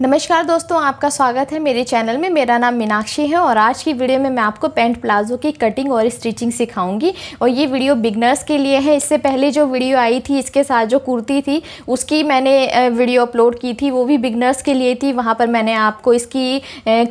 नमस्कार दोस्तों आपका स्वागत है मेरे चैनल में मेरा नाम मीनाक्षी है और आज की वीडियो में मैं आपको पैंट प्लाजो की कटिंग और स्टिचिंग सिखाऊंगी और ये वीडियो बिगनर्स के लिए है इससे पहले जो वीडियो आई थी इसके साथ जो कुर्ती थी उसकी मैंने वीडियो अपलोड की थी वो भी बिगनर्स के लिए थी वहाँ पर मैंने आपको इसकी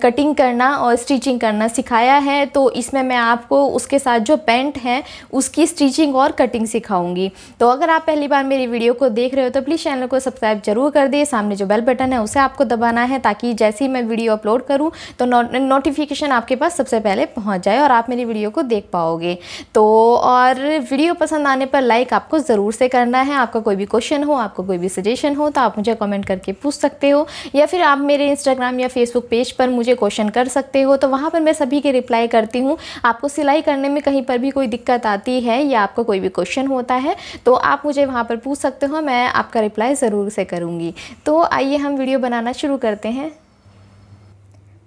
कटिंग करना और स्टिचिंग करना सिखाया है तो इसमें मैं आपको उसके साथ जो पेंट है उसकी स्टिचिंग और कटिंग सिखाऊँगी तो अगर आप पहली बार मेरी वीडियो को देख रहे हो तो प्लीज़ चैनल को सब्सक्राइब जरूर कर दिए सामने जो बेल बटन है उसे आपको दबाना है ताकि जैसे ही मैं वीडियो अपलोड करूँ तो नो, नोटिफिकेशन आपके पास सबसे पहले पहुँच जाए और आप मेरी वीडियो को देख पाओगे तो और वीडियो पसंद आने पर लाइक आपको ज़रूर से करना है आपका कोई भी क्वेश्चन हो आपका कोई भी सजेशन हो तो आप मुझे कमेंट करके पूछ सकते हो या फिर आप मेरे इंस्टाग्राम या फेसबुक पेज पर मुझे क्वेश्चन कर सकते हो तो वहाँ पर मैं सभी के रिप्लाई करती हूँ आपको सिलाई करने में कहीं पर भी कोई दिक्कत आती है या आपका कोई भी क्वेश्चन होता है तो आप मुझे वहाँ पर पूछ सकते हो मैं आपका रिप्लाई ज़रूर से करूँगी तो आइए हम वीडियो बनाना शुरू करते हैं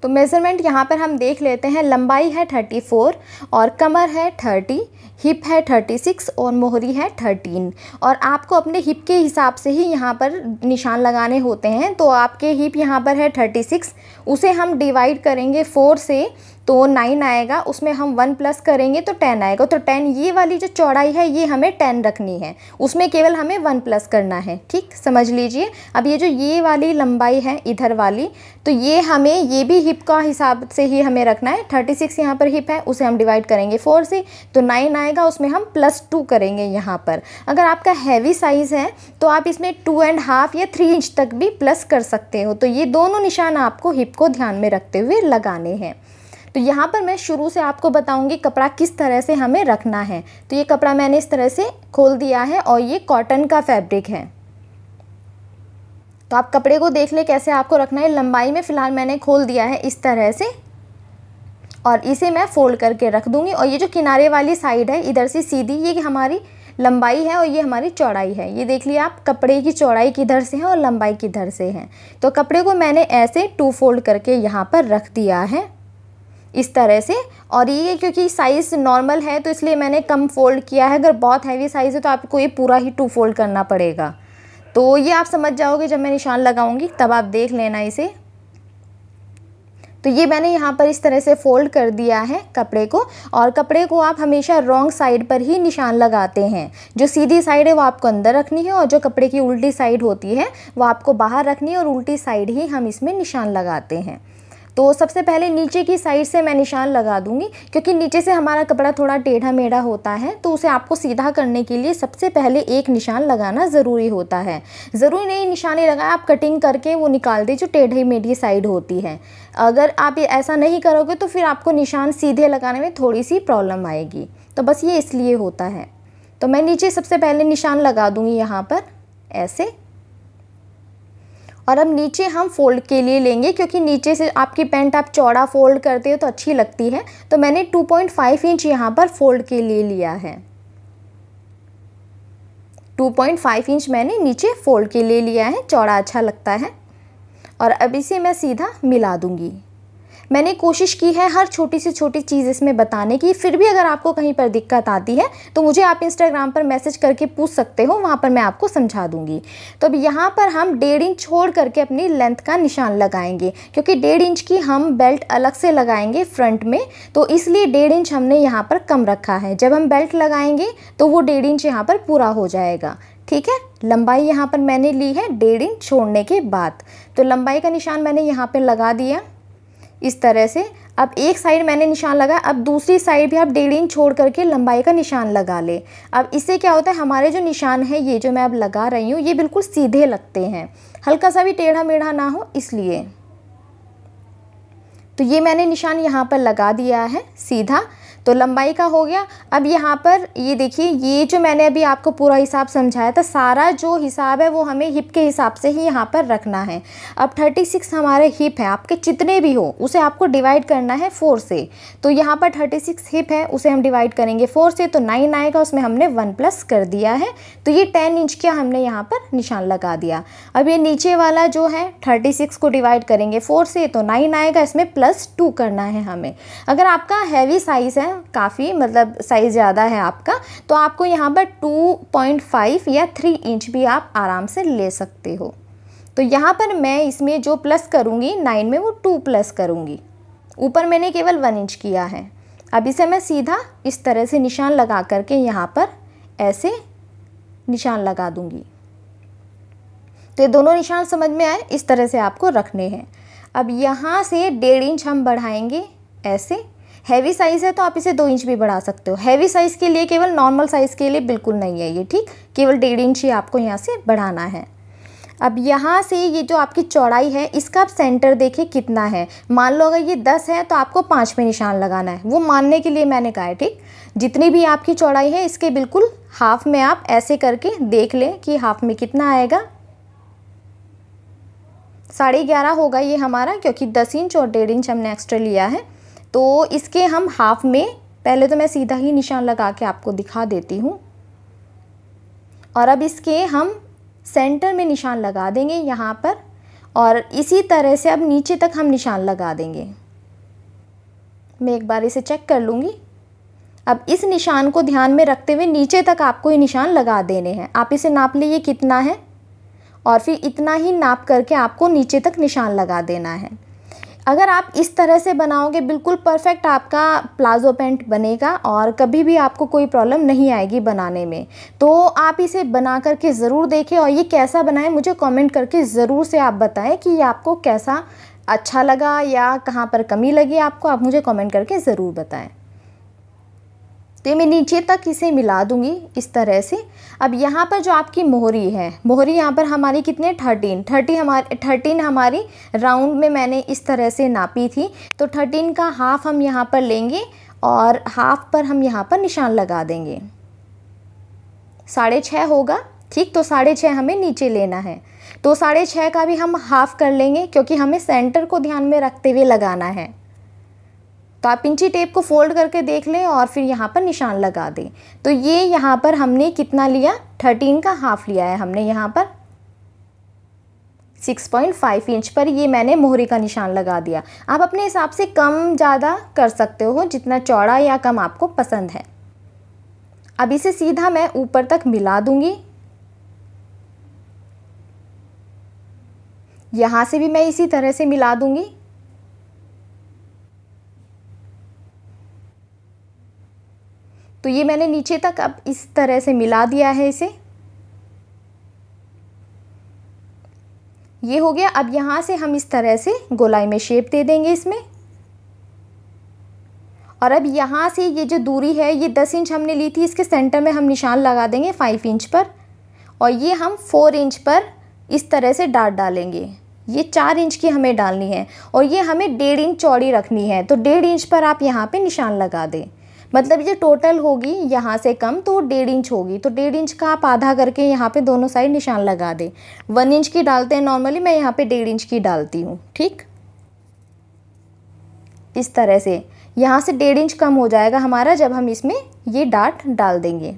तो मेज़रमेंट यहाँ पर हम देख लेते हैं लंबाई है 34 और कमर है 30 हिप है 36 और मोहरी है 13 और आपको अपने हिप के हिसाब से ही यहाँ पर निशान लगाने होते हैं तो आपके हिप यहाँ पर है 36 उसे हम डिवाइड करेंगे 4 से तो नाइन आएगा उसमें हम वन प्लस करेंगे तो टेन आएगा तो टेन ये वाली जो चौड़ाई है ये हमें टेन रखनी है उसमें केवल हमें वन प्लस करना है ठीक समझ लीजिए अब ये जो ये वाली लंबाई है इधर वाली तो ये हमें ये भी हिप का हिसाब से ही हमें रखना है थर्टी सिक्स यहाँ पर हिप है उसे हम डिवाइड करेंगे फोर से तो नाइन आएगा उसमें हम प्लस टू करेंगे यहाँ पर अगर आपका हैवी साइज़ है तो आप इसमें टू एंड हाफ या थ्री इंच तक भी प्लस कर सकते हो तो ये दोनों निशान आपको हिप को ध्यान में रखते हुए लगाने हैं तो यहाँ पर मैं शुरू से आपको बताऊँगी कपड़ा किस तरह से हमें रखना है तो ये कपड़ा मैंने इस तरह से खोल दिया है और ये कॉटन का फैब्रिक है तो आप कपड़े को देख ले कैसे आपको रखना है लंबाई में फ़िलहाल मैंने खोल दिया है इस तरह से और इसे मैं फ़ोल्ड करके रख दूँगी और ये जो किनारे वाली साइड है इधर से सीधी ये हमारी लंबाई है और ये हमारी चौड़ाई है ये देख लिया आप कपड़े की चौड़ाई किधर से है और लंबाई किधर से है तो कपड़े को मैंने ऐसे टू फोल्ड करके यहाँ पर रख दिया है इस तरह से और ये क्योंकि साइज़ नॉर्मल है तो इसलिए मैंने कम फोल्ड किया है अगर बहुत हैवी साइज़ है तो आपको ये पूरा ही टू फोल्ड करना पड़ेगा तो ये आप समझ जाओगे जब मैं निशान लगाऊंगी तब आप देख लेना इसे तो ये मैंने यहाँ पर इस तरह से फ़ोल्ड कर दिया है कपड़े को और कपड़े को आप हमेशा रॉन्ग साइड पर ही निशान लगाते हैं जो सीधी साइड है वो आपको अंदर रखनी है और जो कपड़े की उल्टी साइड होती है वो आपको बाहर रखनी है और उल्टी साइड ही हम इसमें निशान लगाते हैं तो सबसे पहले नीचे की साइड से मैं निशान लगा दूँगी क्योंकि नीचे से हमारा कपड़ा थोड़ा टेढ़ा मेढ़ा होता है तो उसे आपको सीधा करने के लिए सबसे पहले एक निशान लगाना ज़रूरी होता है ज़रूरी नहीं निशाने लगाए आप कटिंग करके वो निकाल दें जो टेढ़ी मेढ़ी साइड होती है अगर आप ऐसा नहीं करोगे तो फिर आपको निशान सीधे लगाने में थोड़ी सी प्रॉब्लम आएगी तो बस ये इसलिए होता है तो मैं नीचे सबसे पहले निशान लगा दूँगी यहाँ पर ऐसे और अब नीचे हम फोल्ड के लिए लेंगे क्योंकि नीचे से आपकी पैंट आप चौड़ा फोल्ड करते हो तो अच्छी लगती है तो मैंने 2.5 इंच यहाँ पर फोल्ड के लिए लिया है 2.5 इंच मैंने नीचे फोल्ड के लिए लिया है चौड़ा अच्छा लगता है और अब इसे मैं सीधा मिला दूँगी मैंने कोशिश की है हर छोटी से छोटी चीज़ इसमें बताने की फिर भी अगर आपको कहीं पर दिक्कत आती है तो मुझे आप इंस्टाग्राम पर मैसेज करके पूछ सकते हो वहाँ पर मैं आपको समझा दूँगी तो अब यहाँ पर हम डेढ़ इंच छोड़ करके अपनी लेंथ का निशान लगाएंगे क्योंकि डेढ़ इंच की हम बेल्ट अलग से लगाएंगे फ्रंट में तो इसलिए डेढ़ इंच हमने यहाँ पर कम रखा है जब हम बेल्ट लगाएंगे तो वो डेढ़ इंच यहाँ पर पूरा हो जाएगा ठीक है लंबाई यहाँ पर मैंने ली है डेढ़ इंच छोड़ने के बाद तो लंबाई का निशान मैंने यहाँ पर लगा दिया इस तरह से अब एक साइड मैंने निशान लगाया अब दूसरी साइड भी आप डेढ़ इंच छोड़ करके लंबाई का निशान लगा ले अब इससे क्या होता है हमारे जो निशान है ये जो मैं अब लगा रही हूँ ये बिल्कुल सीधे लगते हैं हल्का सा भी टेढ़ा मेढ़ा ना हो इसलिए तो ये मैंने निशान यहाँ पर लगा दिया है सीधा तो लंबाई का हो गया अब यहाँ पर ये देखिए ये जो मैंने अभी आपको पूरा हिसाब समझाया था सारा जो हिसाब है वो हमें हिप के हिसाब से ही यहाँ पर रखना है अब थर्टी सिक्स हमारे हिप है आपके जितने भी हो उसे आपको डिवाइड करना है फोर से तो यहाँ पर थर्टी सिक्स हिप है उसे हम डिवाइड करेंगे फोर से तो नाइन आएगा उसमें हमने वन प्लस कर दिया है तो ये टेन इंच का हमने यहाँ पर निशान लगा दिया अब ये नीचे वाला जो है थर्टी सिक्स को डिवाइड करेंगे फोर से तो नाइन आएगा इसमें प्लस टू करना है हमें अगर आपका हैवी साइज़ है काफ़ी मतलब साइज़ ज़्यादा है आपका तो आपको यहाँ पर 2.5 या 3 इंच भी आप आराम से ले सकते हो तो यहाँ पर मैं इसमें जो प्लस करूँगी नाइन में वो टू प्लस करूँगी ऊपर मैंने केवल वन इंच किया है अब इसे मैं सीधा इस तरह से निशान लगा करके यहाँ पर ऐसे निशान लगा दूँगी तो ये दोनों निशान समझ में आए इस तरह से आपको रखने हैं अब यहाँ से डेढ़ इंच हम बढ़ाएंगे ऐसे हैवी साइज़ है तो आप इसे दो इंच भी बढ़ा सकते हो हैवी साइज़ के लिए केवल नॉर्मल साइज़ के लिए बिल्कुल नहीं है ये ठीक केवल डेढ़ इंच ही आपको यहाँ से बढ़ाना है अब यहाँ से ये जो आपकी चौड़ाई है इसका आप सेंटर देखें कितना है मान लो अगर ये दस है तो आपको पाँच में निशान लगाना है वो मानने के लिए मैंने कहा है ठीक जितनी भी आपकी चौड़ाई है इसके बिल्कुल हाफ में आप ऐसे करके देख लें कि हाफ में कितना आएगा साढ़े ग्यारह होगा ये हमारा क्योंकि दस इंच और डेढ़ इंच हमने एक्स्ट्रा लिया है तो इसके हम हाफ में पहले तो मैं सीधा ही निशान लगा के आपको दिखा देती हूँ और अब इसके हम सेंटर में निशान लगा देंगे यहाँ पर और इसी तरह से अब नीचे तक हम निशान लगा देंगे मैं एक बार इसे चेक कर लूँगी अब इस निशान को ध्यान में रखते हुए नीचे तक आपको ये निशान लगा देने हैं आप इसे नाप लीजिए कितना है और फिर इतना ही नाप करके आपको नीचे तक निशान लगा देना है अगर आप इस तरह से बनाओगे बिल्कुल परफेक्ट आपका प्लाज़ो पैंट बनेगा और कभी भी आपको कोई प्रॉब्लम नहीं आएगी बनाने में तो आप इसे बना करके ज़रूर देखें और ये कैसा बनाएं मुझे कमेंट करके ज़रूर से आप बताएं कि ये आपको कैसा अच्छा लगा या कहाँ पर कमी लगी आपको आप मुझे कमेंट करके ज़रूर बताएँ तो मैं नीचे तक इसे मिला दूँगी इस तरह से अब यहाँ पर जो आपकी मोहरी है मोहरी यहाँ पर हमारी कितने थर्टीन थर्टी हमारे थर्टीन हमारी राउंड में मैंने इस तरह से नापी थी तो थर्टीन का हाफ़ हम यहाँ पर लेंगे और हाफ़ पर हम यहाँ पर निशान लगा देंगे साढ़े छः होगा ठीक तो साढ़े छः हमें नीचे लेना है तो साढ़े छः का भी हम हाफ़ कर लेंगे क्योंकि हमें सेंटर को ध्यान में रखते हुए लगाना है तो आप इंची टेप को फोल्ड करके देख लें और फिर यहाँ पर निशान लगा दें तो ये यहाँ पर हमने कितना लिया थर्टीन का हाफ लिया है हमने यहाँ पर सिक्स पॉइंट फाइव इंच पर ये मैंने मोहरी का निशान लगा दिया आप अपने हिसाब से कम ज़्यादा कर सकते हो जितना चौड़ा या कम आपको पसंद है अब इसे सीधा मैं ऊपर तक मिला दूंगी यहाँ से भी मैं इसी तरह से मिला दूंगी तो ये मैंने नीचे तक अब इस तरह से मिला दिया है इसे ये हो गया अब यहाँ से हम इस तरह से गोलाई में शेप दे देंगे इसमें और अब यहाँ से ये जो दूरी है ये दस इंच हमने ली थी इसके सेंटर में हम निशान लगा देंगे फाइव इंच पर और ये हम फोर इंच पर इस तरह से डाट डालेंगे ये चार इंच की हमें डालनी है और ये हमें डेढ़ इंच चौड़ी रखनी है तो डेढ़ इंच पर आप यहाँ पे निशान लगा दें मतलब ये टोटल होगी यहाँ से कम तो डेढ़ इंच होगी तो डेढ़ इंच का आप आधा करके यहाँ पे दोनों साइड निशान लगा दें वन इंच की डालते हैं नॉर्मली मैं यहाँ पे डेढ़ इंच की डालती हूँ ठीक इस तरह से यहाँ से डेढ़ इंच कम हो जाएगा हमारा जब हम इसमें ये डाट डाल देंगे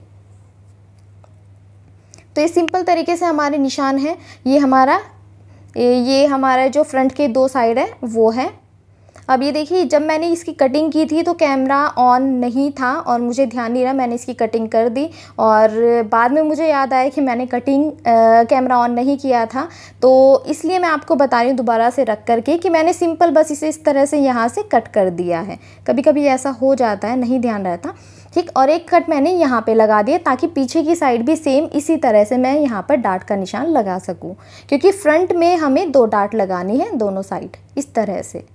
तो ये सिंपल तरीके से हमारे निशान हैं ये हमारा ये हमारा जो फ्रंट के दो साइड है वो है अब ये देखिए जब मैंने इसकी कटिंग की थी तो कैमरा ऑन नहीं था और मुझे ध्यान नहीं रहा मैंने इसकी कटिंग कर दी और बाद में मुझे याद आया कि मैंने कटिंग कैमरा ऑन नहीं किया था तो इसलिए मैं आपको बता रही हूँ दोबारा से रख करके कि मैंने सिंपल बस इसे इस तरह से यहाँ से कट कर दिया है कभी कभी ऐसा हो जाता है नहीं ध्यान रहता ठीक और एक कट मैंने यहाँ पे लगा दिया ताकि पीछे की साइड भी सेम इसी तरह से मैं यहाँ पर डाट का निशान लगा सकूँ क्योंकि फ्रंट में हमें दो डाट लगानी है दोनों साइड इस तरह से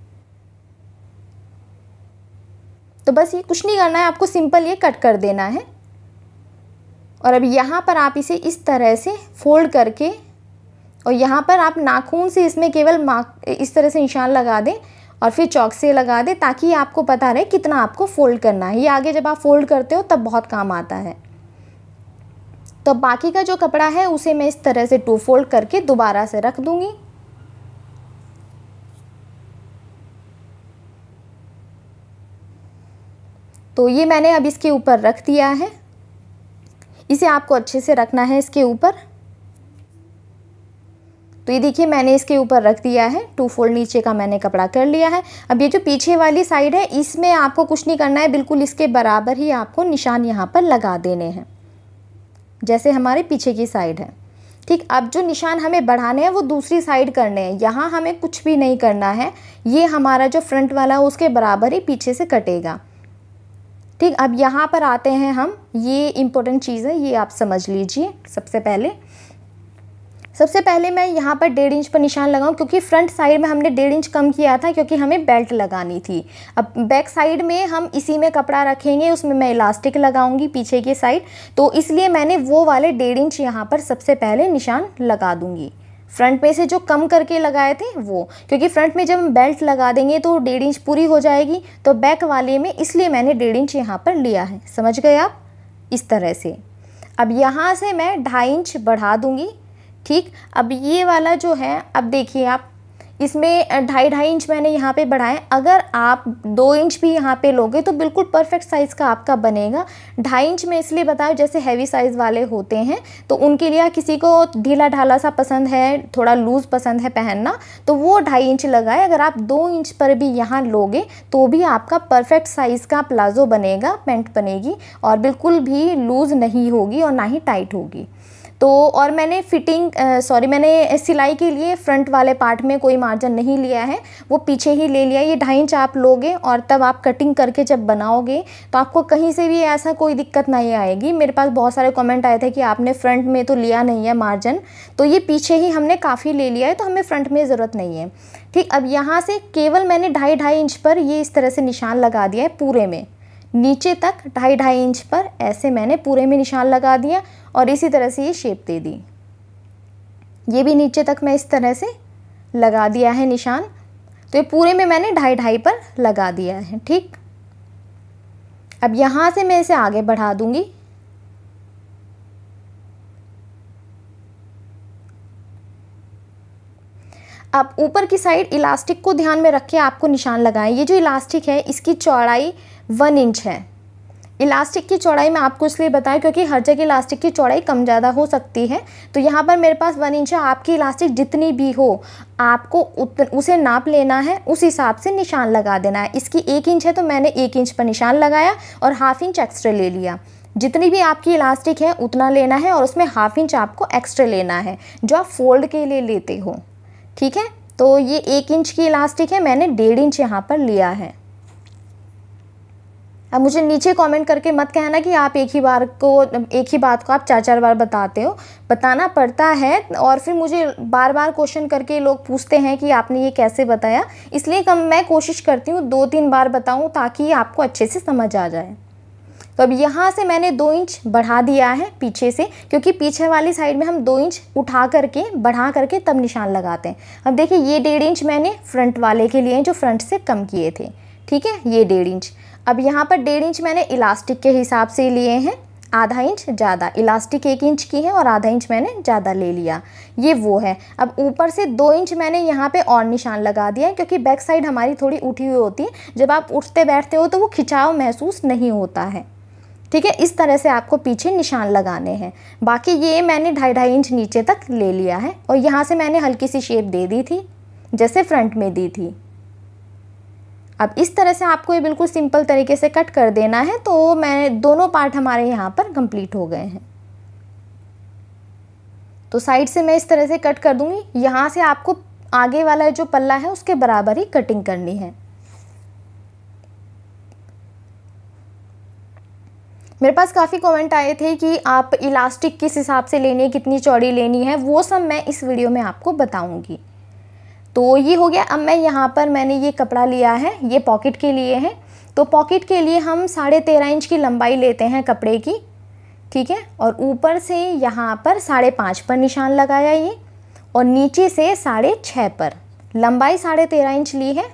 तो बस ये कुछ नहीं करना है आपको सिंपल ये कट कर देना है और अब यहाँ पर आप इसे इस तरह से फोल्ड करके और यहाँ पर आप नाखून से इसमें केवल मार्क इस तरह से निशान लगा दें और फिर चौक से लगा दें ताकि आपको पता रहे कितना आपको फोल्ड करना है ये आगे जब आप फोल्ड करते हो तब बहुत काम आता है तो बाकी का जो कपड़ा है उसे मैं इस तरह से टू फोल्ड करके दोबारा से रख दूँगी तो ये मैंने अब इसके ऊपर रख दिया है इसे आपको अच्छे से रखना है इसके ऊपर तो ये देखिए मैंने इसके ऊपर रख दिया है टू फोल्ड नीचे का मैंने कपड़ा कर लिया है अब ये जो पीछे वाली साइड है इसमें आपको कुछ नहीं करना है बिल्कुल इसके बराबर ही आपको निशान यहाँ पर लगा देने हैं जैसे हमारे पीछे की साइड है ठीक अब जो निशान हमें बढ़ाने हैं वो दूसरी साइड करने हैं यहाँ हमें कुछ भी नहीं करना है ये हमारा जो फ्रंट वाला है उसके बराबर ही पीछे से कटेगा ठीक अब यहाँ पर आते हैं हम ये इम्पोर्टेंट चीज़ है ये आप समझ लीजिए सबसे पहले सबसे पहले मैं यहाँ पर डेढ़ इंच पर निशान लगाऊँ क्योंकि फ्रंट साइड में हमने डेढ़ इंच कम किया था क्योंकि हमें बेल्ट लगानी थी अब बैक साइड में हम इसी में कपड़ा रखेंगे उसमें मैं इलास्टिक लगाऊंगी पीछे की साइड तो इसलिए मैंने वो वाले डेढ़ इंच यहाँ पर सबसे पहले निशान लगा दूँगी फ्रंट में से जो कम करके लगाए थे वो क्योंकि फ्रंट में जब हम बेल्ट लगा देंगे तो डेढ़ इंच पूरी हो जाएगी तो बैक वाले में इसलिए मैंने डेढ़ इंच यहाँ पर लिया है समझ गए आप इस तरह से अब यहाँ से मैं ढाई इंच बढ़ा दूँगी ठीक अब ये वाला जो है अब देखिए आप इसमें ढाई ढाई इंच मैंने यहाँ पे बढ़ाएं अगर आप दो इंच भी यहाँ पे लोगे तो बिल्कुल परफेक्ट साइज़ का आपका बनेगा ढाई इंच में इसलिए बताया जैसे हैवी साइज़ वाले होते हैं तो उनके लिए किसी को ढीला ढाला सा पसंद है थोड़ा लूज़ पसंद है पहनना तो वो ढाई इंच लगाए अगर आप दो इंच पर भी यहाँ लोगे तो भी आपका परफेक्ट साइज़ का प्लाजो बनेगा पेंट बनेगी और बिल्कुल भी लूज़ नहीं होगी और ना ही टाइट होगी तो और मैंने फिटिंग सॉरी मैंने सिलाई के लिए फ्रंट वाले पार्ट में कोई मार्जिन नहीं लिया है वो पीछे ही ले लिया ये ढाई इंच आप लोगे और तब आप कटिंग करके जब बनाओगे तो आपको कहीं से भी ऐसा कोई दिक्कत नहीं आएगी मेरे पास बहुत सारे कमेंट आए थे कि आपने फ्रंट में तो लिया नहीं है मार्जिन तो ये पीछे ही हमने काफ़ी ले लिया है तो हमें फ्रंट में ज़रूरत नहीं है ठीक अब यहाँ से केवल मैंने ढाई ढाई इंच पर ये इस तरह से निशान लगा दिया है पूरे में नीचे तक ढाई ढाई इंच पर ऐसे मैंने पूरे में निशान लगा दिया और इसी तरह से ये शेप दे दी ये भी नीचे तक मैं इस तरह से लगा दिया है निशान तो ये पूरे में मैंने ढाई ढाई पर लगा दिया है ठीक अब यहाँ से मैं इसे आगे बढ़ा दूँगी अब ऊपर की साइड इलास्टिक को ध्यान में रख के आपको निशान लगाएं ये जो इलास्टिक है इसकी चौड़ाई वन इंच है इलास्टिक की चौड़ाई मैं आपको इसलिए बताया क्योंकि हर जगह इलास्टिक की चौड़ाई कम ज़्यादा हो सकती है तो यहाँ पर मेरे पास वन इंच है आपकी इलास्टिक जितनी भी हो आपको उतन उसे नाप लेना है उस हिसाब से निशान लगा देना है इसकी एक इंच है तो मैंने एक इंच पर निशान लगाया और हाफ इंच एक्स्ट्रा ले लिया जितनी भी आपकी इलास्टिक है उतना लेना है और उसमें हाफ इंच आपको एक्स्ट्रा लेना है जो आप फोल्ड के लिए लेते हो ठीक है तो ये एक इंच की इलास्टिक है मैंने डेढ़ इंच यहाँ पर लिया है अब मुझे नीचे कमेंट करके मत कहना कि आप एक ही बार को एक ही बात को आप चार चार बार बताते हो बताना पड़ता है और फिर मुझे बार बार क्वेश्चन करके लोग पूछते हैं कि आपने ये कैसे बताया इसलिए कम मैं कोशिश करती हूँ दो तीन बार बताऊँ ताकि आपको अच्छे से समझ आ जाए तो अब यहाँ से मैंने दो इंच बढ़ा दिया है पीछे से क्योंकि पीछे वाली साइड में हम दो इंच उठा करके बढ़ा करके तब निशान लगाते हैं अब देखिए ये डेढ़ इंच मैंने फ्रंट वाले के लिए जो फ्रंट से कम किए थे ठीक है ये डेढ़ इंच अब यहाँ पर डेढ़ इंच मैंने इलास्टिक के हिसाब से लिए हैं आधा इंच ज़्यादा इलास्टिक एक इंच की है और आधा इंच मैंने ज़्यादा ले लिया ये वो है अब ऊपर से दो इंच मैंने यहाँ पे और निशान लगा दिया है क्योंकि बैक साइड हमारी थोड़ी उठी हुई होती है जब आप उठते बैठते हो तो वो खिंचाव महसूस नहीं होता है ठीक है इस तरह से आपको पीछे निशान लगाने हैं बाकी ये मैंने ढाई ढाई इंच नीचे तक ले लिया है और यहाँ से मैंने हल्की सी शेप दे दी थी जैसे फ्रंट में दी थी अब इस तरह से आपको ये बिल्कुल सिंपल तरीके से कट कर देना है तो मैं दोनों पार्ट हमारे यहाँ पर कंप्लीट हो गए हैं तो साइड से मैं इस तरह से कट कर दूंगी यहाँ से आपको आगे वाला जो पल्ला है उसके बराबर ही कटिंग करनी है मेरे पास काफ़ी कमेंट आए थे कि आप इलास्टिक किस हिसाब से लेनी है कितनी चौड़ी लेनी है वो सब मैं इस वीडियो में आपको बताऊंगी तो ये हो गया अब मैं यहाँ पर मैंने ये कपड़ा लिया है ये पॉकेट के लिए है तो पॉकेट के लिए हम साढ़े तेरह इंच की लंबाई लेते हैं कपड़े की ठीक है और ऊपर से यहाँ पर साढ़े पाँच पर निशान लगाया ये और नीचे से साढ़े छः पर लंबाई साढ़े तेरह इंच ली है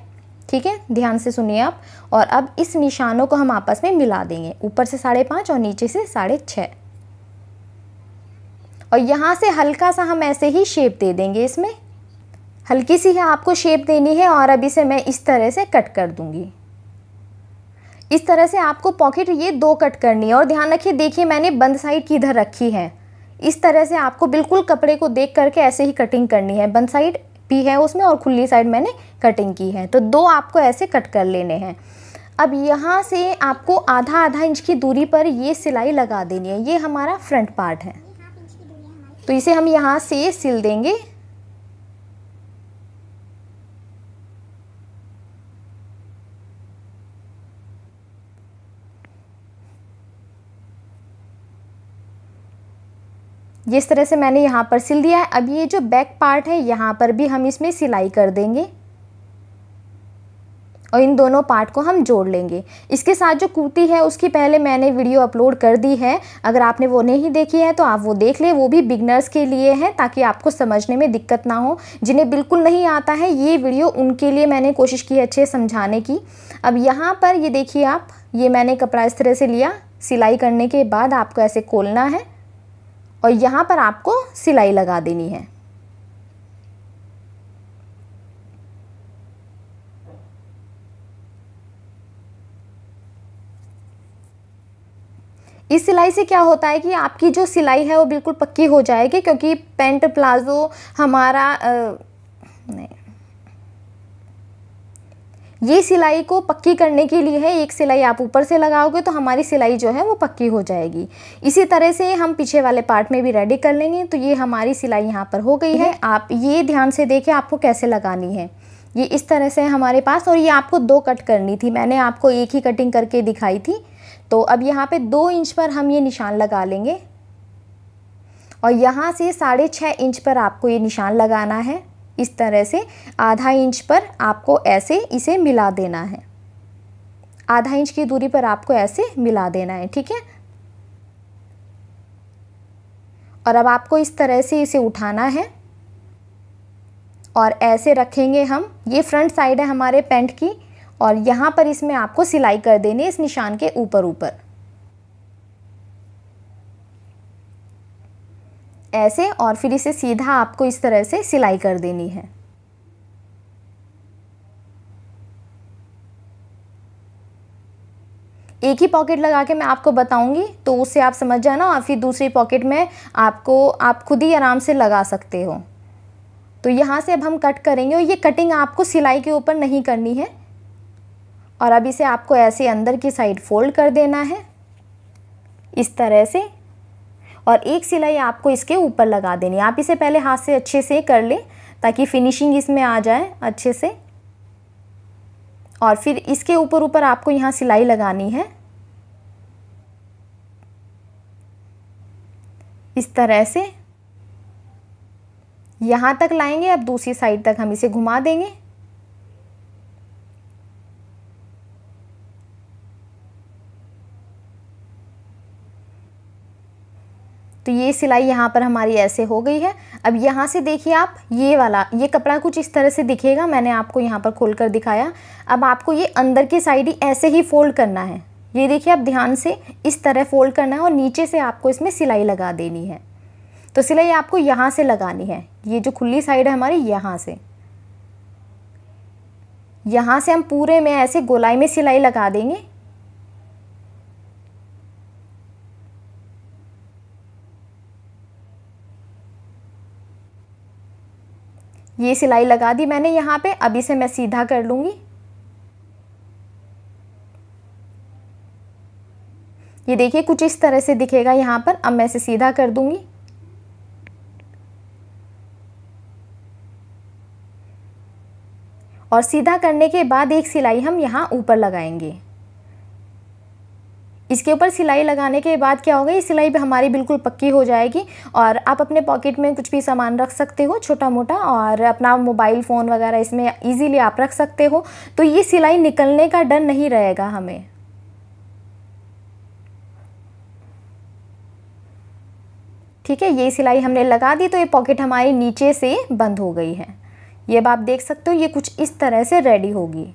ठीक है ध्यान से सुनिए आप और अब इस निशानों को हम आपस में मिला देंगे ऊपर से साढ़े पाँच और नीचे से साढ़े छः और यहाँ से हल्का सा हम ऐसे ही शेप दे देंगे इसमें हल्की सी है आपको शेप देनी है और अभी से मैं इस तरह से कट कर दूँगी इस तरह से आपको पॉकेट ये दो कट करनी है और ध्यान रखिए देखिए मैंने बंद साइड किधर रखी है इस तरह से आपको बिल्कुल कपड़े को देख करके ऐसे ही कटिंग करनी है बंद साइड भी है उसमें और खुली साइड मैंने कटिंग की है तो दो आपको ऐसे कट कर लेने हैं अब यहाँ से आपको आधा आधा इंच की दूरी पर ये सिलाई लगा देनी है ये हमारा फ्रंट पार्ट है तो इसे हम यहाँ से सिल देंगे जिस तरह से मैंने यहाँ पर सिल दिया है अब ये जो बैक पार्ट है यहाँ पर भी हम इसमें सिलाई कर देंगे और इन दोनों पार्ट को हम जोड़ लेंगे इसके साथ जो कुर्ती है उसकी पहले मैंने वीडियो अपलोड कर दी है अगर आपने वो नहीं देखी है तो आप वो देख लें वो भी बिगनर्स के लिए है ताकि आपको समझने में दिक्कत ना हो जिन्हें बिल्कुल नहीं आता है ये वीडियो उनके लिए मैंने कोशिश की अच्छे समझाने की अब यहाँ पर ये देखिए आप ये मैंने कपड़ा इस तरह से लिया सिलाई करने के बाद आपको ऐसे खोलना है और यहाँ पर आपको सिलाई लगा देनी है इस सिलाई से क्या होता है कि आपकी जो सिलाई है वो बिल्कुल पक्की हो जाएगी क्योंकि पेंट प्लाज़ो हमारा आ, नहीं ये सिलाई को पक्की करने के लिए है एक सिलाई आप ऊपर से लगाओगे तो हमारी सिलाई जो है वो पक्की हो जाएगी इसी तरह से हम पीछे वाले पार्ट में भी रेडी कर लेंगे तो ये हमारी सिलाई यहाँ पर हो गई है हम्म। आप ये ध्यान से देखें आपको कैसे लगानी है ये इस तरह से हमारे पास और ये आपको दो कट करनी थी मैंने आपको एक ही कटिंग करके दिखाई थी तो अब यहाँ पे दो इंच पर हम ये निशान लगा लेंगे और यहाँ से साढ़े छः इंच पर आपको ये निशान लगाना है इस तरह से आधा इंच पर आपको ऐसे इसे मिला देना है आधा इंच की दूरी पर आपको ऐसे मिला देना है ठीक है और अब आपको इस तरह से इसे उठाना है और ऐसे रखेंगे हम ये फ्रंट साइड है हमारे पैंट की और यहाँ पर इसमें आपको सिलाई कर देनी है इस निशान के ऊपर ऊपर ऐसे और फिर इसे सीधा आपको इस तरह से सिलाई कर देनी है एक ही पॉकेट लगा के मैं आपको बताऊंगी तो उससे आप समझ जाना और फिर दूसरी पॉकेट में आपको आप खुद ही आराम से लगा सकते हो तो यहाँ से अब हम कट करेंगे और ये कटिंग आपको सिलाई के ऊपर नहीं करनी है और अब इसे आपको ऐसे अंदर की साइड फोल्ड कर देना है इस तरह से और एक सिलाई आपको इसके ऊपर लगा देनी आप इसे पहले हाथ से अच्छे से कर लें ताकि फिनिशिंग इसमें आ जाए अच्छे से और फिर इसके ऊपर ऊपर आपको यहाँ सिलाई लगानी है इस तरह से यहाँ तक लाएंगे अब दूसरी साइड तक हम इसे घुमा देंगे तो ये सिलाई यहाँ पर हमारी ऐसे हो गई है अब यहाँ से देखिए आप ये वाला ये कपड़ा कुछ इस तरह से दिखेगा मैंने आपको यहाँ पर खोल दिखाया अब आपको ये अंदर की साइड ही ऐसे ही फ़ोल्ड करना है ये देखिए आप ध्यान से इस तरह फ़ोल्ड करना है और नीचे से आपको इसमें सिलाई लगा देनी है तो सिलाई आपको यहाँ से लगानी है ये जो खुली साइड है हमारी यहाँ से यहाँ से हम पूरे में ऐसे गोलाई में सिलाई लगा देंगे ये सिलाई लगा दी मैंने यहाँ पे अभी से मैं सीधा कर लूँगी ये देखिए कुछ इस तरह से दिखेगा यहाँ पर अब मैं इसे सीधा कर दूँगी और सीधा करने के बाद एक सिलाई हम यहाँ ऊपर लगाएंगे इसके ऊपर सिलाई लगाने के बाद क्या होगा ये सिलाई भी हमारी बिल्कुल पक्की हो जाएगी और आप अपने पॉकेट में कुछ भी सामान रख सकते हो छोटा मोटा और अपना मोबाइल फ़ोन वगैरह इसमें ईजीली आप रख सकते हो तो ये सिलाई निकलने का डर नहीं रहेगा हमें ठीक है ये सिलाई हमने लगा दी तो ये पॉकेट हमारी नीचे से बंद हो गई है ये अब आप देख सकते हो ये कुछ इस तरह से रेडी होगी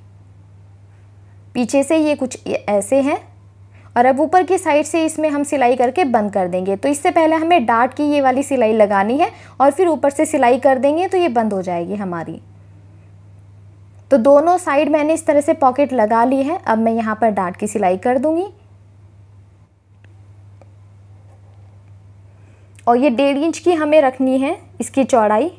पीछे से ये कुछ ऐसे हैं और अब ऊपर की साइड से इसमें हम सिलाई करके बंद कर देंगे तो इससे पहले हमें डार्ट की ये वाली सिलाई लगानी है और फिर ऊपर से सिलाई कर देंगे तो ये बंद हो जाएगी हमारी तो दोनों साइड मैंने इस तरह से पॉकेट लगा ली है अब मैं यहाँ पर डार्ट की सिलाई कर दूँगी और ये डेढ़ इंच की हमें रखनी है इसकी चौड़ाई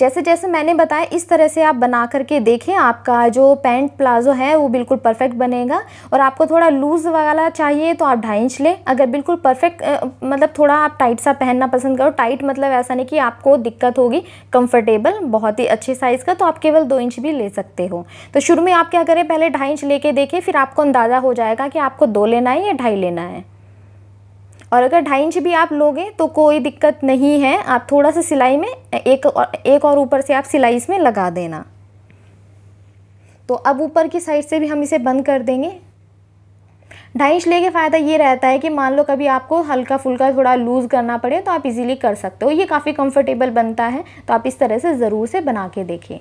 जैसे जैसे मैंने बताया इस तरह से आप बना करके देखें आपका जो पैंट प्लाजो है वो बिल्कुल परफेक्ट बनेगा और आपको थोड़ा लूज़ वाला चाहिए तो आप ढाई इंच लें अगर बिल्कुल परफेक्ट मतलब थोड़ा आप टाइट सा पहनना पसंद करो टाइट मतलब ऐसा नहीं कि आपको दिक्कत होगी कंफर्टेबल बहुत ही अच्छे साइज़ का तो आप केवल दो इंच भी ले सकते हो तो शुरू में आप क्या करें पहले ढाई इंच लेके देखें फिर आपको अंदाज़ा हो जाएगा कि आपको दो लेना है या ढाई लेना है और अगर ढाई इंच भी आप लोगे तो कोई दिक्कत नहीं है आप थोड़ा सा सिलाई में एक और एक और ऊपर से आप सिलाई इसमें लगा देना तो अब ऊपर की साइड से भी हम इसे बंद कर देंगे ढाई इंच लेके फ़ायदा ये रहता है कि मान लो कभी आपको हल्का फुल्का थोड़ा लूज़ करना पड़े तो आप इजीली कर सकते हो ये काफ़ी कंफर्टेबल बनता है तो आप इस तरह से ज़रूर से बना के देखें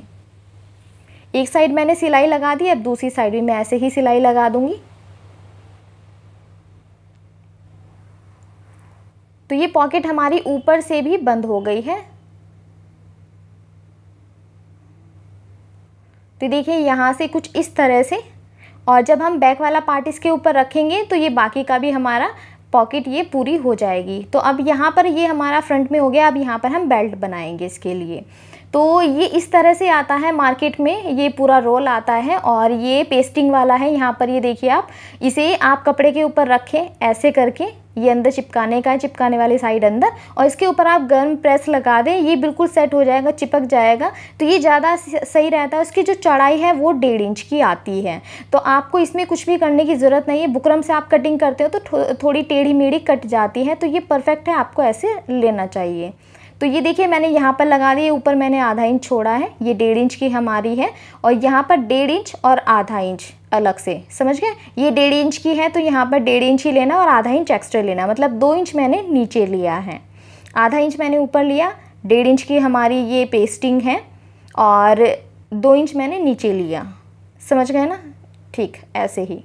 एक साइड मैंने सिलाई लगा दी अब दूसरी साइड भी मैं ऐसे ही सिलाई लगा दूँगी तो ये पॉकेट हमारी ऊपर से भी बंद हो गई है तो देखिए यहाँ से कुछ इस तरह से और जब हम बैक वाला पार्ट इसके ऊपर रखेंगे तो ये बाकी का भी हमारा पॉकेट ये पूरी हो जाएगी तो अब यहाँ पर ये हमारा फ्रंट में हो गया अब यहाँ पर हम बेल्ट बनाएंगे इसके लिए तो ये इस तरह से आता है मार्केट में ये पूरा रोल आता है और ये पेस्टिंग वाला है यहाँ पर ये देखिए आप इसे आप कपड़े के ऊपर रखें ऐसे करके ये अंदर चिपकाने का है चिपकाने वाली साइड अंदर और इसके ऊपर आप गर्म प्रेस लगा दें ये बिल्कुल सेट हो जाएगा चिपक जाएगा तो ये ज़्यादा सही रहता है उसकी जो चौड़ाई है वो डेढ़ इंच की आती है तो आपको इसमें कुछ भी करने की ज़रूरत नहीं है बुकरम से आप कटिंग करते हो तो थो, थोड़ी टेढ़ी मेढ़ी कट जाती है तो ये परफेक्ट है आपको ऐसे लेना चाहिए तो ये देखिए मैंने यहाँ पर लगा दी ऊपर मैंने आधा इंच छोड़ा है ये डेढ़ इंच की हमारी है और यहाँ पर डेढ़ इंच और आधा इंच अलग से समझ गए ये डेढ़ इंच की है तो यहाँ पर डेढ़ इंच ही लेना और आधा इंच एक्स्ट्रा लेना मतलब दो इंच मैंने नीचे लिया है आधा इंच मैंने ऊपर लिया डेढ़ इंच की हमारी ये पेस्टिंग है और दो इंच मैंने नीचे लिया समझ गए ना ठीक ऐसे ही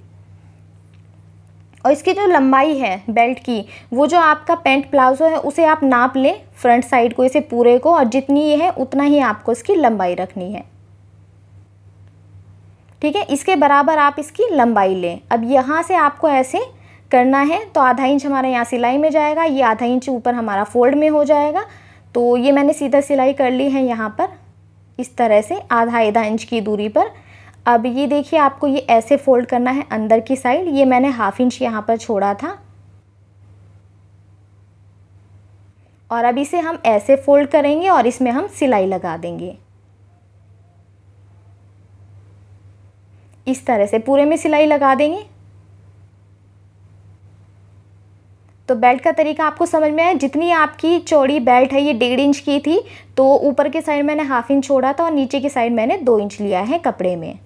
और इसकी जो लंबाई है बेल्ट की वो जो आपका पेंट प्लाजो है उसे आप नाप लें फ्रंट साइड को इसे पूरे को और जितनी ये है उतना ही आपको इसकी लंबाई रखनी है ठीक है इसके बराबर आप इसकी लंबाई लें अब यहाँ से आपको ऐसे करना है तो आधा इंच हमारा यहाँ सिलाई में जाएगा ये आधा इंच ऊपर हमारा फोल्ड में हो जाएगा तो ये मैंने सीधा सिलाई कर ली है यहाँ पर इस तरह से आधा आधा इंच की दूरी पर अब ये देखिए आपको ये ऐसे फोल्ड करना है अंदर की साइड ये मैंने हाफ इंच यहाँ पर छोड़ा था और अब इसे हम ऐसे फोल्ड करेंगे और इसमें हम सिलाई लगा देंगे इस तरह से पूरे में सिलाई लगा देंगे तो बेल्ट का तरीका आपको समझ में आया जितनी आपकी चौड़ी बेल्ट है ये डेढ़ इंच की थी तो ऊपर के साइड मैंने हाफ इंच छोड़ा था और नीचे की साइड मैंने दो इंच लिया है कपड़े में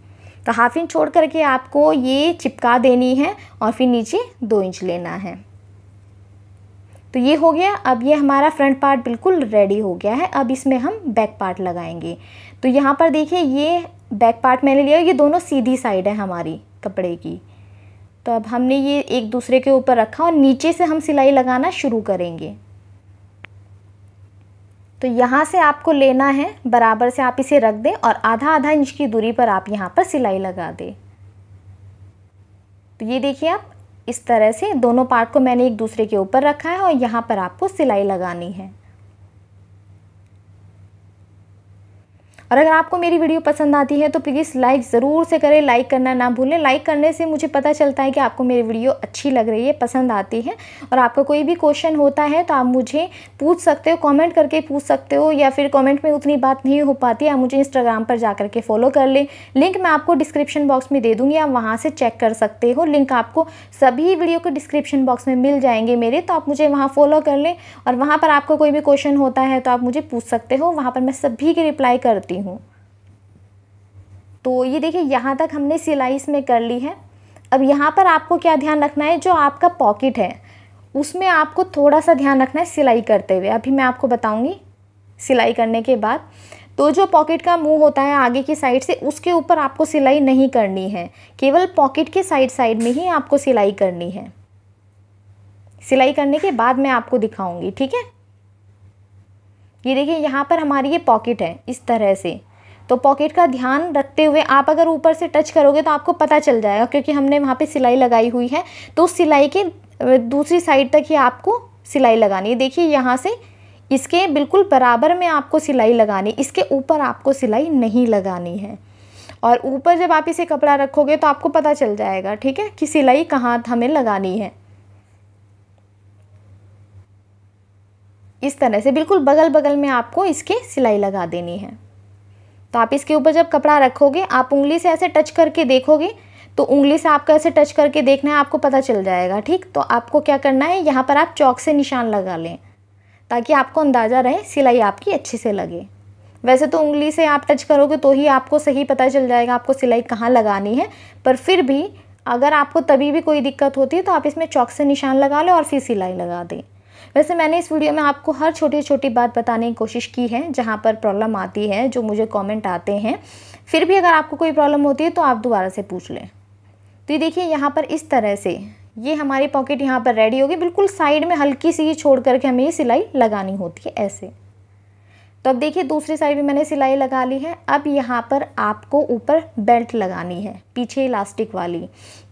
तो हाफ इंच छोड़ करके आपको ये चिपका देनी है और फिर नीचे दो इंच लेना है तो ये हो गया अब ये हमारा फ्रंट पार्ट बिल्कुल रेडी हो गया है अब इसमें हम बैक पार्ट लगाएंगे तो यहाँ पर देखिए ये बैक पार्ट मैंने लिया ये दोनों सीधी साइड है हमारी कपड़े की तो अब हमने ये एक दूसरे के ऊपर रखा और नीचे से हम सिलाई लगाना शुरू करेंगे तो यहाँ से आपको लेना है बराबर से आप इसे रख दें और आधा आधा इंच की दूरी पर आप यहाँ पर सिलाई लगा दें तो ये देखिए आप इस तरह से दोनों पार्ट को मैंने एक दूसरे के ऊपर रखा है और यहाँ पर आपको सिलाई लगानी है और अगर आपको मेरी वीडियो पसंद आती है तो प्लीज़ लाइक ज़रूर से करें लाइक करना ना भूलें लाइक करने से मुझे पता चलता है कि आपको मेरी वीडियो अच्छी लग रही है पसंद आती है और आपका कोई भी क्वेश्चन होता है तो आप मुझे पूछ सकते हो कॉमेंट करके पूछ सकते हो या फिर कॉमेंट में उतनी बात नहीं हो पाती आप मुझे इंस्टाग्राम पर जा करके फॉलो कर लें लिंक मैं आपको डिस्क्रिप्शन बॉक्स में दे दूँगी आप वहाँ से चेक कर सकते हो लिंक आपको सभी वीडियो के डिस्क्रिप्शन बॉक्स में मिल जाएंगे मेरे तो आप मुझे वहाँ फॉलो कर लें और वहाँ पर आपका कोई भी क्वेश्चन होता है तो आप मुझे पूछ सकते हो वहाँ पर मैं सभी की रिप्लाई करती हूँ रही हूँ तो ये देखिए यहाँ तक हमने सिलाई इसमें कर ली है अब यहाँ पर आपको क्या ध्यान रखना है जो आपका पॉकेट है उसमें आपको थोड़ा सा ध्यान रखना है सिलाई करते हुए अभी मैं आपको बताऊँगी सिलाई करने के बाद तो जो पॉकेट का मुंह होता है आगे की साइड से उसके ऊपर आपको सिलाई नहीं करनी है केवल पॉकेट के साइड साइड में ही आपको सिलाई करनी है सिलाई करने के बाद मैं आपको दिखाऊंगी ठीक है ये देखिए यहाँ पर हमारी ये पॉकेट है इस तरह से तो पॉकेट का ध्यान रखते हुए आप अगर ऊपर से टच करोगे तो आपको पता चल जाएगा क्योंकि हमने वहाँ पे सिलाई लगाई हुई है तो उस सिलाई के दूसरी साइड तक ही आपको सिलाई लगानी है देखिए यहाँ से इसके बिल्कुल बराबर में आपको सिलाई लगानी इसके ऊपर आपको सिलाई नहीं लगानी है और ऊपर जब आप इसे कपड़ा रखोगे तो आपको पता चल जाएगा ठीक है कि सिलाई कहाँ हमें लगानी है इस तरह से बिल्कुल बगल बगल में आपको इसके सिलाई लगा देनी है तो आप इसके ऊपर जब कपड़ा रखोगे आप उंगली से ऐसे टच करके देखोगे तो उंगली से आपको ऐसे टच करके देखना है आपको पता चल जाएगा ठीक तो आपको क्या करना है यहाँ पर आप चौक से निशान लगा लें ताकि आपको अंदाज़ा रहे सिलाई आपकी अच्छे से लगे वैसे तो उंगली से आप टच करोगे तो ही आपको सही पता चल जाएगा आपको सिलाई कहाँ लगानी है पर फिर भी अगर आपको तभी भी कोई दिक्कत होती है तो आप इसमें चौक से निशान लगा लें और फिर सिलाई लगा दें वैसे मैंने इस वीडियो में आपको हर छोटी छोटी बात बताने की कोशिश की है जहाँ पर प्रॉब्लम आती है जो मुझे कॉमेंट आते हैं फिर भी अगर आपको कोई प्रॉब्लम होती है तो आप दोबारा से पूछ लें तो ये देखिए यहाँ पर इस तरह से ये हमारी पॉकेट यहाँ पर रेडी होगी बिल्कुल साइड में हल्की सी छोड़ करके हमें ये सिलाई लगानी होती है ऐसे तो अब देखिए दूसरी साइड भी मैंने सिलाई लगा ली है अब यहाँ पर आपको ऊपर बेल्ट लगानी है पीछे इलास्टिक वाली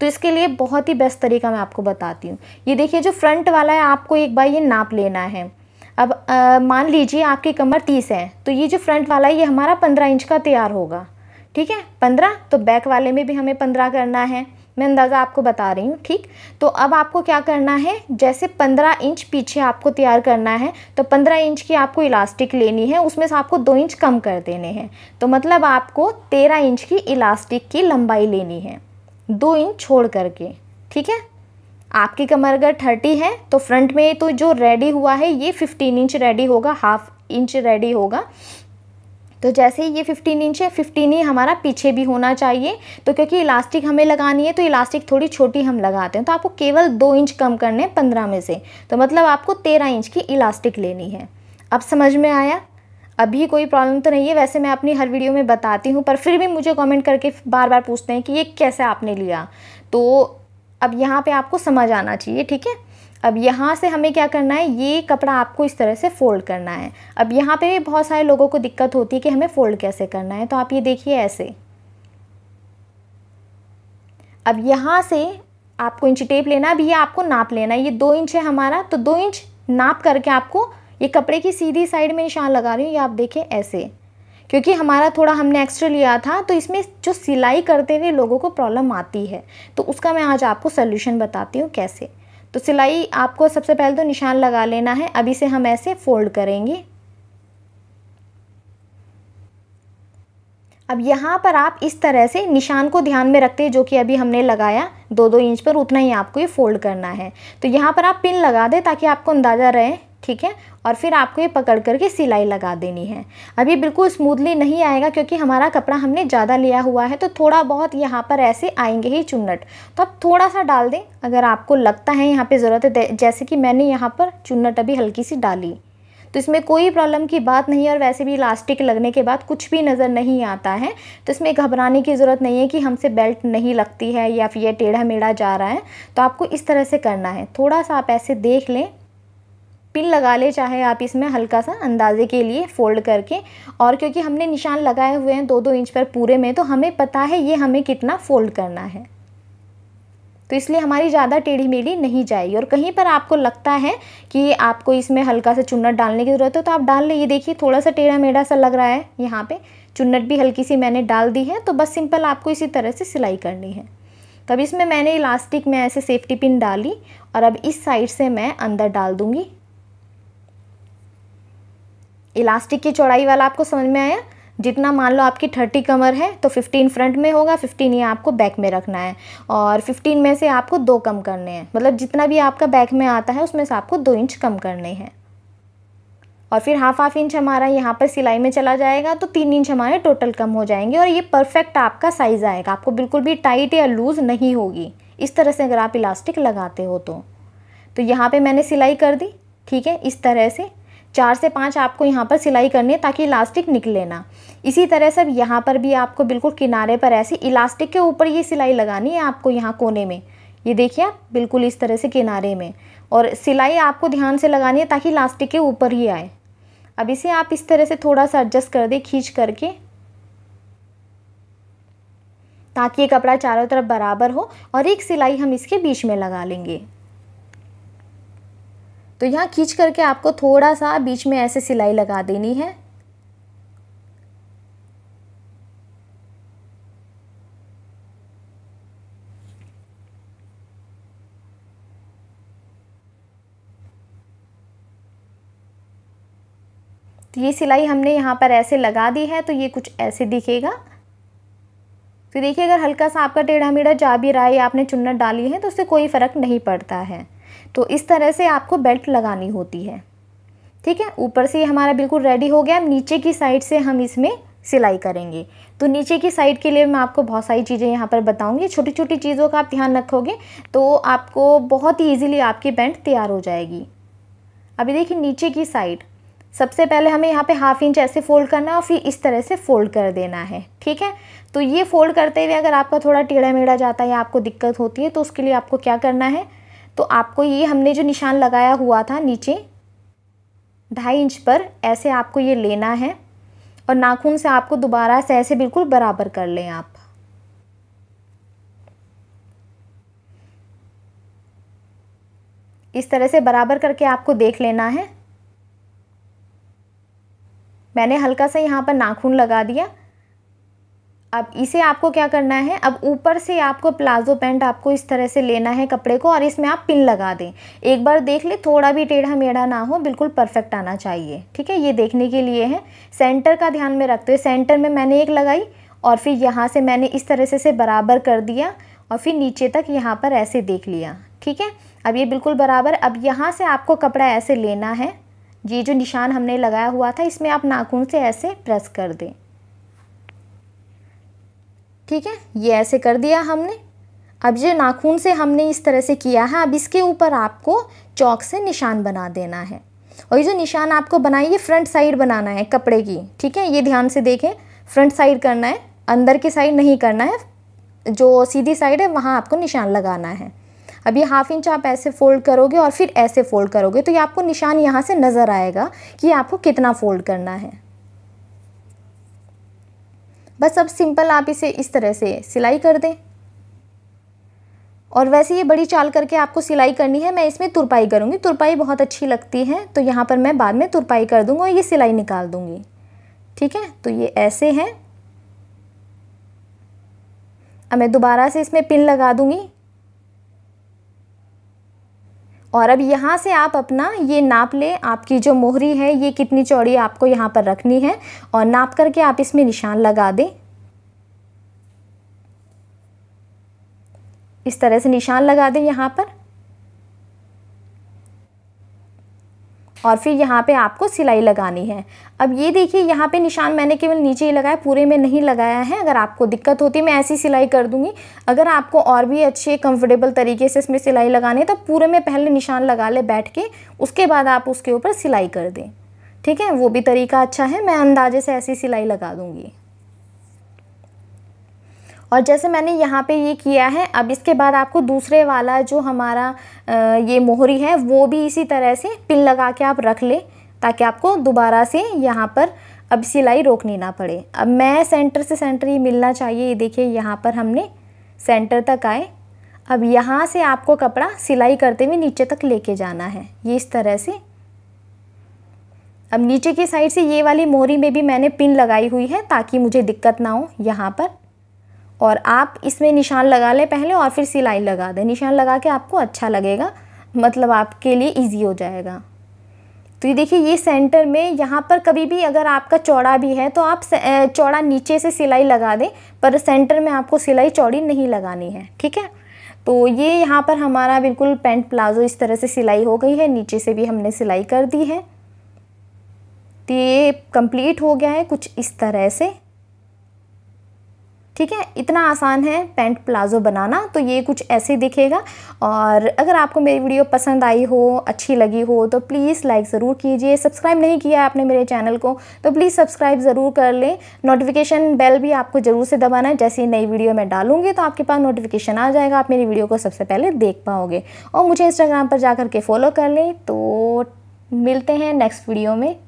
तो इसके लिए बहुत ही बेस्ट तरीका मैं आपको बताती हूँ ये देखिए जो फ्रंट वाला है आपको एक बार ये नाप लेना है अब मान लीजिए आपकी कमर तीस है तो ये जो फ्रंट वाला है ये हमारा पंद्रह इंच का तैयार होगा ठीक है पंद्रह तो बैक वाले में भी हमें पंद्रह करना है मैं अंदाज़ा आपको बता रही हूँ ठीक तो अब आपको क्या करना है जैसे पंद्रह इंच पीछे आपको तैयार करना है तो पंद्रह इंच की आपको इलास्टिक लेनी है उसमें से आपको दो इंच कम कर देने हैं तो मतलब आपको तेरह इंच की इलास्टिक की लंबाई लेनी है दो इंच छोड़ करके ठीक है आपकी कमर अगर थर्टी है तो फ्रंट में तो जो रेडी हुआ है ये फिफ्टीन इंच रेडी होगा हाफ इंच रेडी होगा तो जैसे ही ये 15 इंच है 15 ही हमारा पीछे भी होना चाहिए तो क्योंकि इलास्टिक हमें लगानी है तो इलास्टिक थोड़ी छोटी हम लगाते हैं तो आपको केवल दो इंच कम करने हैं पंद्रह में से तो मतलब आपको तेरह इंच की इलास्टिक लेनी है अब समझ में आया अभी कोई प्रॉब्लम तो नहीं है वैसे मैं अपनी हर वीडियो में बताती हूँ पर फिर भी मुझे कॉमेंट करके बार बार पूछते हैं कि ये कैसे आपने लिया तो अब यहाँ पर आपको समझ आना चाहिए ठीक है अब यहाँ से हमें क्या करना है ये कपड़ा आपको इस तरह से फ़ोल्ड करना है अब यहाँ पे भी बहुत सारे लोगों को दिक्कत होती है कि हमें फ़ोल्ड कैसे करना है तो आप ये देखिए ऐसे अब यहाँ से आपको इंच टेप लेना अब ये आपको नाप लेना है ये दो इंच है हमारा तो दो इंच नाप करके आपको ये कपड़े की सीधी साइड में निशान लगा रही हूँ ये आप देखें ऐसे क्योंकि हमारा थोड़ा हमने एक्स्ट्रा लिया था तो इसमें जो सिलाई करते हुए लोगों को प्रॉब्लम आती है तो उसका मैं आज आपको सोल्यूशन बताती हूँ कैसे तो सिलाई आपको सबसे पहले तो निशान लगा लेना है अभी से हम ऐसे फोल्ड करेंगे अब यहाँ पर आप इस तरह से निशान को ध्यान में रखते हैं जो कि अभी हमने लगाया दो दो इंच पर उतना ही आपको ये फोल्ड करना है तो यहाँ पर आप पिन लगा दें ताकि आपको अंदाज़ा रहे ठीक है और फिर आपको ये पकड़ करके सिलाई लगा देनी है अब ये बिल्कुल स्मूथली नहीं आएगा क्योंकि हमारा कपड़ा हमने ज़्यादा लिया हुआ है तो थोड़ा बहुत यहाँ पर ऐसे आएंगे ही चुन्नट तो आप थोड़ा सा डाल दें अगर आपको लगता है यहाँ पे ज़रूरत है जैसे कि मैंने यहाँ पर चुन्नट अभी हल्की सी डाली तो इसमें कोई प्रॉब्लम की बात नहीं है और वैसे भी इलास्टिक लगने के बाद कुछ भी नज़र नहीं आता है तो इसमें घबराने की ज़रूरत नहीं है कि हमसे बेल्ट नहीं लगती है या फिर यह टेढ़ा मेढ़ा जा रहा है तो आपको इस तरह से करना है थोड़ा सा आप ऐसे देख लें पिन लगा ले चाहे आप इसमें हल्का सा अंदाजे के लिए फोल्ड करके और क्योंकि हमने निशान लगाए हुए हैं दो दो इंच पर पूरे में तो हमें पता है ये हमें कितना फोल्ड करना है तो इसलिए हमारी ज़्यादा टेढ़ी मेढ़ी नहीं जाएगी और कहीं पर आपको लगता है कि आपको इसमें हल्का सा चुन्नट डालने की ज़रूरत है तो आप डाल लें ये देखिए थोड़ा सा टेढ़ा मेढ़ा सा लग रहा है यहाँ पे चुन्नट भी हल्की सी मैंने डाल दी है तो बस सिंपल आपको इसी तरह से सिलाई करनी है तब इसमें मैंने इलास्टिक में ऐसे सेफ्टी पिन डाली और अब इस साइड से मैं अंदर डाल दूँगी इलास्टिक की चौड़ाई वाला आपको समझ में आया जितना मान लो आपकी थर्टी कमर है तो फिफ्टीन फ्रंट में होगा फिफ्टीन ये आपको बैक में रखना है और फिफ्टीन में से आपको दो कम करने हैं मतलब जितना भी आपका बैक में आता है उसमें से आपको दो इंच कम करने हैं और फिर हाफ हाफ इंच हमारा यहाँ पर सिलाई में चला जाएगा तो तीन इंच हमारे टोटल कम हो जाएंगे और ये परफेक्ट आपका साइज़ आएगा आपको बिल्कुल भी टाइट या लूज़ नहीं होगी इस तरह से अगर आप इलास्टिक लगाते हो तो, तो यहाँ पे मैंने सिलाई कर दी ठीक है इस तरह से चार से पाँच आपको यहाँ पर सिलाई करनी है ताकि इलास्टिक निकले ना इसी तरह से अब यहाँ पर भी आपको बिल्कुल किनारे पर ऐसे इलास्टिक के ऊपर ये सिलाई लगानी है आपको यहाँ कोने में ये देखिए आप बिल्कुल इस तरह से किनारे में और सिलाई आपको ध्यान से लगानी है ताकि इलास्टिक के ऊपर ही आए अब इसे आप इस तरह से थोड़ा सा एडजस्ट कर दें खींच करके ताकि ये कपड़ा चारों तरफ बराबर हो और एक सिलाई हम इसके बीच में लगा लेंगे तो यहाँ खींच करके आपको थोड़ा सा बीच में ऐसे सिलाई लगा देनी है तो ये सिलाई हमने यहाँ पर ऐसे लगा दी है तो ये कुछ ऐसे दिखेगा तो देखिए अगर हल्का सा आपका टेढ़ा मेढ़ा जा भी रहा है आपने चुन्नट डाली है तो उससे कोई फ़र्क नहीं पड़ता है तो इस तरह से आपको बेल्ट लगानी होती है ठीक है ऊपर से हमारा बिल्कुल रेडी हो गया नीचे की साइड से हम इसमें सिलाई करेंगे तो नीचे की साइड के लिए मैं आपको बहुत सारी चीज़ें यहाँ पर बताऊँगी छोटी छोटी चीज़ों का आप ध्यान रखोगे तो आपको बहुत ही ईजिली आपकी बेल्ट तैयार हो जाएगी अभी देखिए नीचे की साइड सबसे पहले हमें यहाँ पे हाफ इंच ऐसे फोल्ड करना है और फिर इस तरह से फोल्ड कर देना है ठीक है तो ये फोल्ड करते हुए अगर आपका थोड़ा टेढ़ा मेढ़ा जाता है या आपको दिक्कत होती है तो उसके लिए आपको क्या करना है तो आपको ये हमने जो निशान लगाया हुआ था नीचे ढाई इंच पर ऐसे आपको ये लेना है और नाखून से आपको दोबारा से ऐसे बिल्कुल बराबर कर लें आप इस तरह से बराबर करके आपको देख लेना है मैंने हल्का सा यहाँ पर नाखून लगा दिया अब इसे आपको क्या करना है अब ऊपर से आपको प्लाजो पैंट आपको इस तरह से लेना है कपड़े को और इसमें आप पिन लगा दें एक बार देख ले थोड़ा भी टेढ़ा मेढ़ा ना हो बिल्कुल परफेक्ट आना चाहिए ठीक है ये देखने के लिए है सेंटर का ध्यान में रखते हुए सेंटर में मैंने एक लगाई और फिर यहाँ से मैंने इस तरह से इसे बराबर कर दिया और फिर नीचे तक यहाँ पर ऐसे देख लिया ठीक है अब ये बिल्कुल बराबर अब यहाँ से आपको कपड़ा ऐसे लेना है ये जो निशान हमने लगाया हुआ था इसमें आप नाखून से ऐसे प्रेस कर दें ठीक है ये ऐसे कर दिया हमने अब ये नाखून से हमने इस तरह से किया है अब इसके ऊपर आपको चौक से निशान बना देना है और ये जो निशान आपको बनाए ये फ्रंट साइड बनाना है कपड़े की ठीक है ये ध्यान से देखें फ्रंट साइड करना है अंदर की साइड नहीं करना है जो सीधी साइड है वहाँ आपको निशान लगाना है अब ये हाफ इंच आप ऐसे फोल्ड करोगे और फिर ऐसे फोल्ड करोगे तो ये आपको निशान यहाँ से नज़र आएगा कि आपको कितना फोल्ड करना है बस अब सिंपल आप इसे इस तरह से सिलाई कर दें और वैसे ये बड़ी चाल करके आपको सिलाई करनी है मैं इसमें तुरपाई करूँगी तुरपाई बहुत अच्छी लगती है तो यहाँ पर मैं बाद में तुरपाई कर दूँगा और ये सिलाई निकाल दूँगी ठीक है तो ये ऐसे हैं अब मैं दोबारा से इसमें पिन लगा दूँगी और अब यहाँ से आप अपना ये नाप लें आपकी जो मोहरी है ये कितनी चौड़ी आपको यहाँ पर रखनी है और नाप करके आप इसमें निशान लगा दें इस तरह से निशान लगा दें यहाँ पर और फिर यहाँ पे आपको सिलाई लगानी है अब ये देखिए यहाँ पे निशान मैंने केवल नीचे ही लगाया पूरे में नहीं लगाया है अगर आपको दिक्कत होती मैं ऐसी सिलाई कर दूँगी अगर आपको और भी अच्छे कंफर्टेबल तरीके से इसमें सिलाई लगानी है तो पूरे में पहले निशान लगा ले बैठ के उसके बाद आप उसके ऊपर सिलाई कर दें ठीक है वो भी तरीका अच्छा है मैं अंदाजे से ऐसी सिलाई लगा दूँगी और जैसे मैंने यहाँ पे ये किया है अब इसके बाद आपको दूसरे वाला जो हमारा ये मोहरी है वो भी इसी तरह से पिन लगा के आप रख लें ताकि आपको दोबारा से यहाँ पर अब सिलाई रोकनी ना पड़े अब मैं सेंटर से सेंटर ये मिलना चाहिए ये देखिए यहाँ पर हमने सेंटर तक आए अब यहाँ से आपको कपड़ा सिलाई करते हुए नीचे तक लेके जाना है ये इस तरह से अब नीचे की साइड से ये वाली मोहरी में भी मैंने पिन लगाई हुई है ताकि मुझे दिक्कत ना हो यहाँ पर और आप इसमें निशान लगा लें पहले और फिर सिलाई लगा दें निशान लगा के आपको अच्छा लगेगा मतलब आपके लिए इजी हो जाएगा तो ये देखिए ये सेंटर में यहाँ पर कभी भी अगर आपका चौड़ा भी है तो आप चौड़ा नीचे से सिलाई लगा दें पर सेंटर में आपको सिलाई चौड़ी नहीं लगानी है ठीक है तो ये यहाँ पर हमारा बिल्कुल पेंट प्लाजो इस तरह से सिलाई हो गई है नीचे से भी हमने सिलाई कर दी है तो ये कम्प्लीट हो गया है कुछ इस तरह से ठीक है इतना आसान है पैंट प्लाज़ो बनाना तो ये कुछ ऐसे दिखेगा और अगर आपको मेरी वीडियो पसंद आई हो अच्छी लगी हो तो प्लीज़ लाइक ज़रूर कीजिए सब्सक्राइब नहीं किया आपने मेरे चैनल को तो प्लीज़ सब्सक्राइब ज़रूर कर लें नोटिफिकेशन बेल भी आपको ज़रूर से दबाना है जैसे नई वीडियो मैं डालूंगी तो आपके पास नोटिफिकेशन आ जाएगा आप मेरी वीडियो को सबसे पहले देख पाओगे और मुझे इंस्टाग्राम पर जा के फॉलो कर लें तो मिलते हैं नेक्स्ट वीडियो में